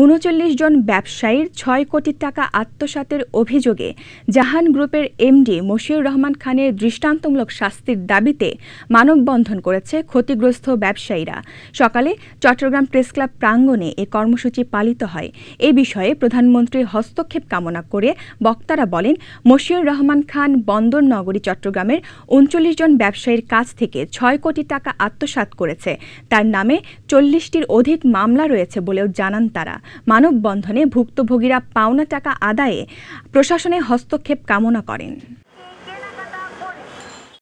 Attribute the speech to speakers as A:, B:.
A: উনচল্লিশ জন ব্যবসায়ীর ছয় কোটি টাকা আত্মসাতের অভিযোগে জাহান গ্রুপের এমডি মশিউর রহমান খানের দৃষ্টান্তমূলক শাস্তির দাবিতে মানববন্ধন করেছে ক্ষতিগ্রস্ত ব্যবসায়ীরা সকালে চট্টগ্রাম প্রেস ক্লাব প্রাঙ্গণে এ কর্মসূচি পালিত হয় এ বিষয়ে প্রধানমন্ত্রীর হস্তক্ষেপ কামনা করে বক্তারা বলেন মশিউর রহমান খান বন্দর নগরী চট্টগ্রামের উনচল্লিশ জন ব্যবসায়ীর কাছ থেকে ছয় কোটি টাকা আত্মসাত করেছে তার নামে চল্লিশটির অধিক মামলা রয়েছে বলেও জানান তারা মানববন্ধনে ভুক্তভোগীরা পাওনা টাকা আদায়ে প্রশাসনে হস্তক্ষেপ কামনা করেন